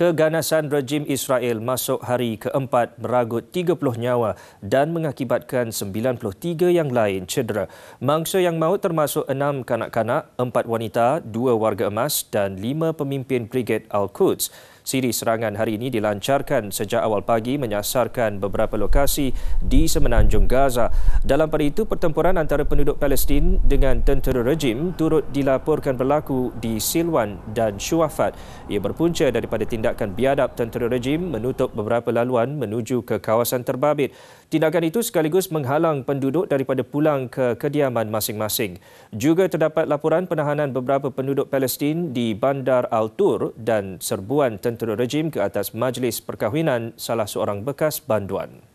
keganasan rejim Israel masuk hari keempat meragut 30 nyawa dan mengakibatkan 93 yang lain cedera. Mangsa yang maut termasuk enam kanak-kanak, empat wanita, dua warga emas dan lima pemimpin Brigade Al-Quds. Siri serangan hari ini dilancarkan sejak awal pagi menyasarkan beberapa lokasi di semenanjung Gaza. Dalam pada itu, pertempuran antara penduduk Palestin dengan tentera rejim turut dilaporkan berlaku di Silwan dan Shuafat. Ia berpunca daripada tindakan biadab tentera rejim menutup beberapa laluan menuju ke kawasan terbabit. Tindakan itu sekaligus menghalang penduduk daripada pulang ke kediaman masing-masing. Juga terdapat laporan penahanan beberapa penduduk Palestin di Bandar Al-Tur dan serbuan tentera turut rejim ke atas majlis perkahwinan salah seorang bekas banduan.